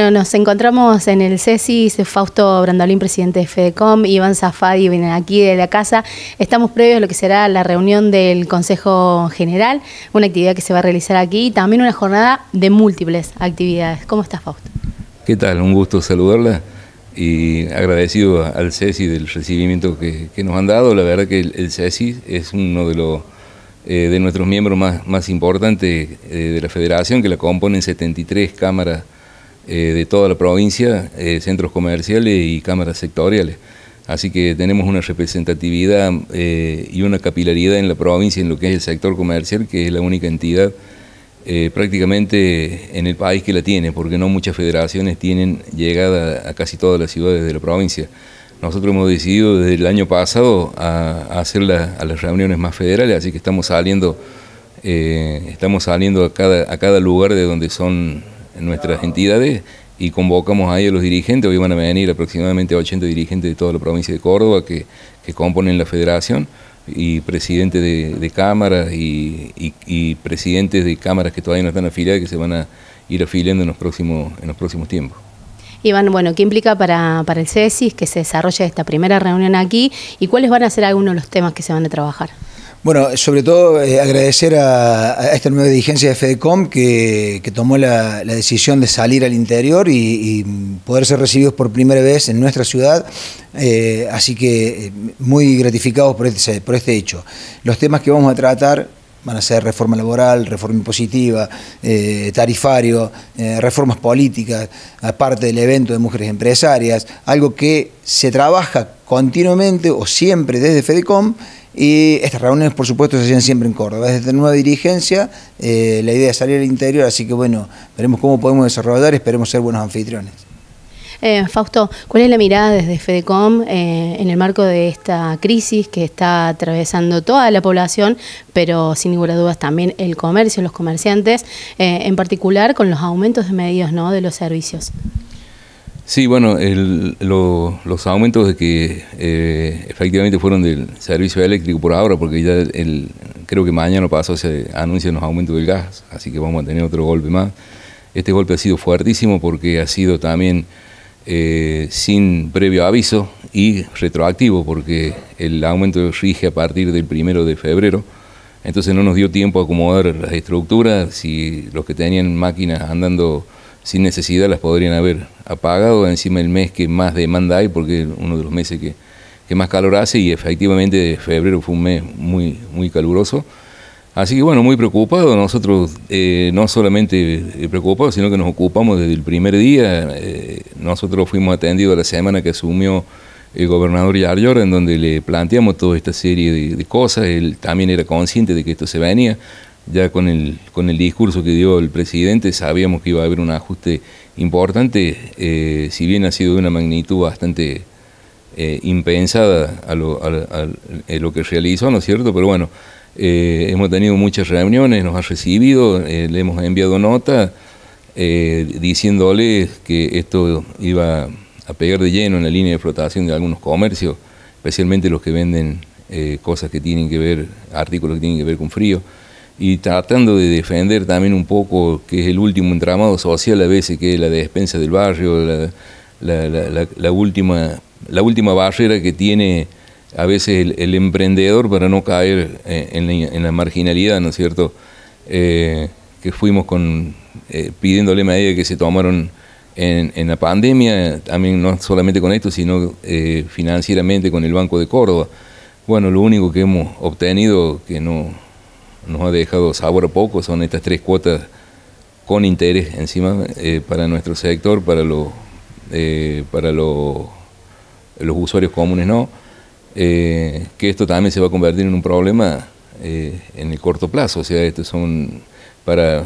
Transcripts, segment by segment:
Bueno, nos encontramos en el e CESIS, Fausto Brandolín, presidente de FEDECOM, Iván Zafadi, vienen aquí de la casa. Estamos previos a lo que será la reunión del Consejo General, una actividad que se va a realizar aquí y también una jornada de múltiples actividades. ¿Cómo estás, Fausto? ¿Qué tal? Un gusto saludarla y agradecido al CESI del recibimiento que, nos han dado. La verdad que el, el e es uno de los eh, de nuestros miembros más, más importantes eh, de la federación, que la componen 73 cámaras eh, de toda la provincia, eh, centros comerciales y cámaras sectoriales. Así que tenemos una representatividad eh, y una capilaridad en la provincia en lo que es el sector comercial, que es la única entidad prácticamente en el país que la tiene, porque no muchas federaciones tienen llegada a casi todas las ciudades de la provincia. Nosotros hemos decidido desde el año pasado a, hacer las reuniones más federales, así que estamos saliendo, estamos saliendo a cada, a cada lugar de donde son en nuestras entidades y convocamos ahí a los dirigentes, hoy van a venir aproximadamente 80 dirigentes de toda la provincia de Córdoba que, componen la federación y presidentes de, cámaras y, presidentes de cámaras que todavía no están afiliadas que se van a ir afiliando en los próximos, en los próximos tiempos. Iván, bueno, ¿qué implica para, para el CESIS que se desarrolle esta primera reunión aquí y cuáles van a ser algunos de los temas que se van a trabajar? Bueno, sobre todo eh, agradecer a, esta nueva dirigencia de FEDECOM que, tomó la, decisión de salir al interior y, poder ser recibidos por primera vez en nuestra ciudad, eh, así que eh, muy gratificados por este, por este hecho. Los temas que vamos a tratar van a ser reforma laboral, reforma impositiva, tarifario, reformas políticas, aparte del evento de mujeres empresarias, algo que se trabaja continuamente o siempre desde FEDECOM y estas reuniones, por supuesto, se hacían siempre en Córdoba. Desde nueva dirigencia, eh, la idea es salir al interior, así que bueno, veremos cómo podemos desarrollar, y esperemos ser buenos anfitriones. Eh, Fausto, ¿cuál es la mirada desde FEDECOM eh, en el marco de esta crisis que está atravesando toda la población, pero sin ninguna duda también el comercio, los comerciantes, en particular con los aumentos de medios ¿no? de los servicios? Sí, bueno, los aumentos de que eh, efectivamente fueron del servicio eléctrico por ahora, porque ya el, creo que mañana pasó se anuncian los aumentos del gas, así que vamos a tener otro golpe más. Este golpe ha sido fuertísimo porque ha sido también eh, sin previo aviso y retroactivo, porque el aumento rige a partir del primero de febrero. Entonces no nos dio tiempo a acomodar las estructuras, si los que tenían máquinas andando sin necesidad las podrían haber apagado, encima el mes que más demanda hay, porque es uno de los meses que, más calor hace y efectivamente febrero fue un mes muy, muy caluroso. Así que bueno, muy preocupado, nosotros eh, no solamente eh, preocupados, sino que nos ocupamos desde el primer día, eh, nosotros fuimos atendidos a la semana que asumió el gobernador Yaryor en donde le planteamos toda esta serie de cosas, él también era consciente de que esto se venía, ya con el, con el discurso que dio el presidente sabíamos que iba a haber un ajuste importante, eh, si bien ha sido de una magnitud bastante eh, impensada a eh, lo, que realizó, ¿no es cierto? Pero bueno, hemos tenido muchas reuniones, nos ha recibido, le hemos enviado nota diciéndole que esto iba a pegar de lleno en la línea de flotación de algunos comercios, especialmente los que venden cosas que tienen que ver, artículos que tienen que ver con frío y tratando de defender también un poco que es el último entramado social a veces, que es la despensa del barrio, la, última, la última barrera que tiene a veces el, emprendedor para no caer en, la, marginalidad, ¿no es cierto? Eh, que fuimos con, eh, pidiéndole medidas que se tomaron en, la pandemia, también no solamente con esto, sino eh, financieramente con el Banco de Córdoba. Bueno, lo único que hemos obtenido, que no nos ha dejado sabor a poco, son estas tres cuotas con interés encima eh, para nuestro sector, para, los eh, para los usuarios comunes no, eh, que esto también se va a convertir en un problema en el corto plazo, o sea, esto son para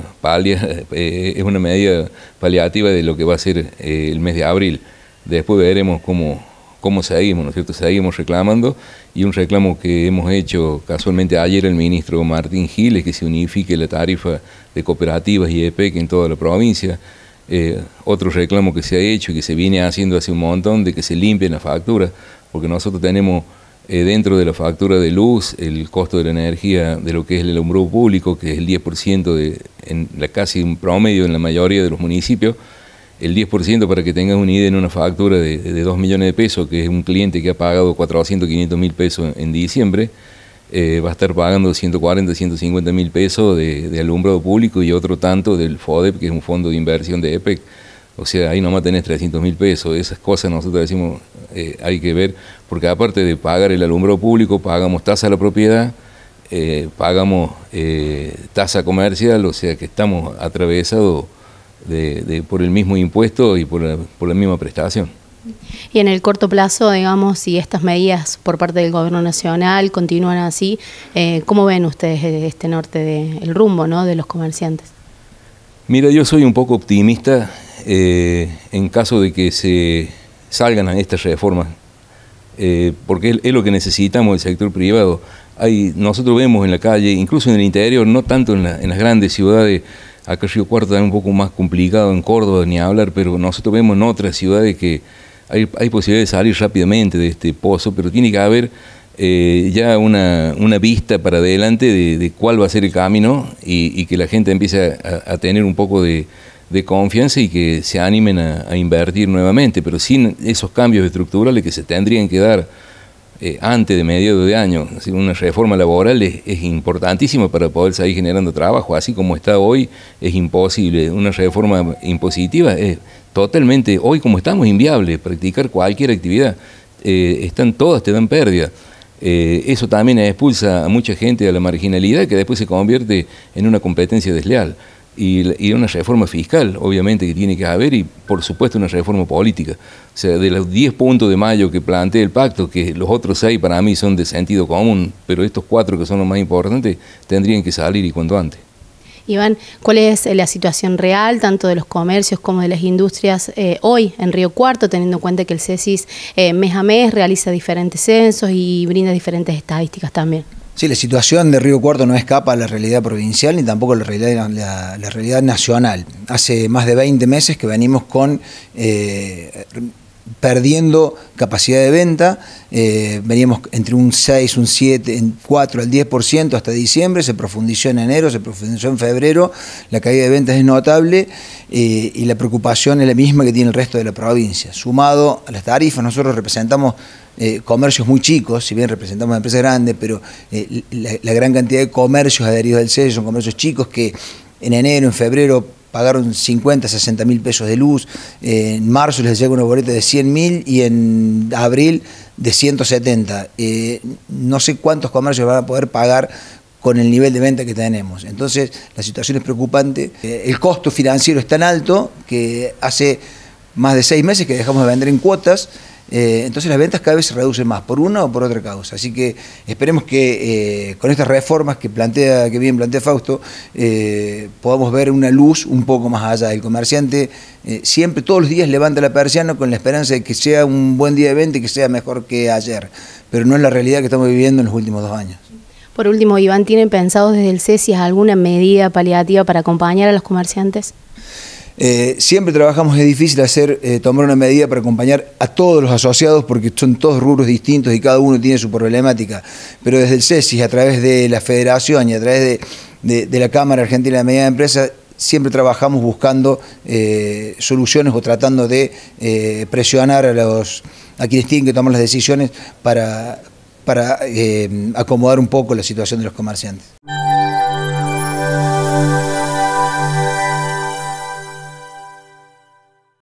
es una medida paliativa de lo que va a ser el mes de abril, después veremos cómo cómo seguimos, ¿no es cierto? Seguimos reclamando y un reclamo que hemos hecho casualmente ayer el ministro Martín Giles, que se unifique la tarifa de cooperativas y EPEC en toda la provincia. Eh, otro reclamo que se ha hecho y que se viene haciendo hace un montón de que se limpien las facturas, porque nosotros tenemos eh, dentro de la factura de luz el costo de la energía de lo que es el alumbrado público, que es el 10% de en la, casi un promedio en la mayoría de los municipios el 10% para que tengas un ID en una factura de, 2 millones de pesos, que es un cliente que ha pagado 400, 500 mil pesos en diciembre, eh, va a estar pagando 140, 150 mil pesos de, alumbrado público y otro tanto del FODEP, que es un fondo de inversión de EPEC. O sea, ahí nomás tenés 300 mil pesos. Esas cosas nosotros decimos eh, hay que ver, porque aparte de pagar el alumbrado público, pagamos tasa a la propiedad, eh, pagamos tasa comercial, o sea que estamos atravesados de, por el mismo impuesto y por la, por la misma prestación. Y en el corto plazo, digamos, si estas medidas por parte del Gobierno Nacional continúan así, eh, ¿cómo ven ustedes este norte del rumbo ¿no? de los comerciantes? Mira, yo soy un poco optimista eh, en caso de que se salgan a estas reformas, eh, porque es, lo que necesitamos del sector privado. ahí nosotros vemos en la calle, incluso en el interior, no tanto en, en las grandes ciudades, Acá Río Cuarto es un poco más complicado en Córdoba, ni hablar, pero nosotros vemos en otras ciudades que hay, posibilidades posibilidad de salir rápidamente de este pozo, pero tiene que haber eh, ya una, vista para adelante de, cuál va a ser el camino y, que la gente empiece a, tener un poco de, confianza y que se animen a, invertir nuevamente, pero sin esos cambios estructurales que se tendrían que dar eh, antes de mediados de año. Una reforma laboral es, importantísima para poder seguir generando trabajo. Así como está hoy, es imposible. Una reforma impositiva es totalmente, hoy como estamos, inviable. Practicar cualquier actividad, eh, están todas, te dan pérdida. Eh, eso también expulsa a mucha gente a la marginalidad que después se convierte en una competencia desleal y, una reforma fiscal, obviamente, que tiene que haber, y por supuesto una reforma política. O sea, de los 10 puntos de mayo que plantea el pacto, que los otros 6 para mí son de sentido común, pero estos cuatro que son los más importantes tendrían que salir y cuanto antes. Iván, ¿cuál es eh, la situación real tanto de los comercios como de las industrias eh, hoy en Río Cuarto, teniendo en cuenta que el CESIS eh, mes a mes realiza diferentes censos y brinda diferentes estadísticas también? Sí, la situación de Río Cuarto no escapa a la realidad provincial ni tampoco a la realidad, la, realidad nacional. Hace más de 20 meses que venimos con eh, perdiendo capacidad de venta, eh, veníamos entre un 6, un 7, 4 al 10% hasta diciembre, se profundizó en enero, se profundizó en febrero, la caída de ventas es notable eh, y la preocupación es la misma que tiene el resto de la provincia. Sumado a las tarifas, nosotros representamos eh, comercios muy chicos, si bien representamos empresas grandes, pero la, gran cantidad de comercios adheridos al sello son comercios chicos que en enero, en febrero pagaron 50, 60 mil pesos de luz, en marzo les llega una boleta de 100 mil y en abril de 170. Eh, no sé cuántos comercios van a poder pagar con el nivel de venta que tenemos. Entonces, la situación es preocupante. Eh, el costo financiero es tan alto que hace más de seis meses que dejamos de vender en cuotas. Eh, entonces las ventas cada vez se reducen más, por una o por otra causa. Así que esperemos que eh, con estas reformas que plantea, que bien plantea Fausto, eh, podamos ver una luz un poco más allá. El comerciante siempre, todos los días, levanta la persiana con la esperanza de que sea un buen día de venta y que sea mejor que ayer. Pero no es la realidad que estamos viviendo en los últimos dos años. Por último, Iván, ¿tienen pensado desde el CESI alguna medida paliativa para acompañar a los comerciantes? Eh, siempre trabajamos, es difícil hacer, eh, tomar una medida para acompañar a todos los asociados porque son todos rubros distintos y cada uno tiene su problemática. Pero desde el CESIS, a través de la Federación y a través de, la Cámara Argentina de Medidas de Empresa, siempre trabajamos buscando eh, soluciones o tratando de presionar a, los, a quienes tienen que tomar las decisiones para acomodar un poco la situación de los comerciantes.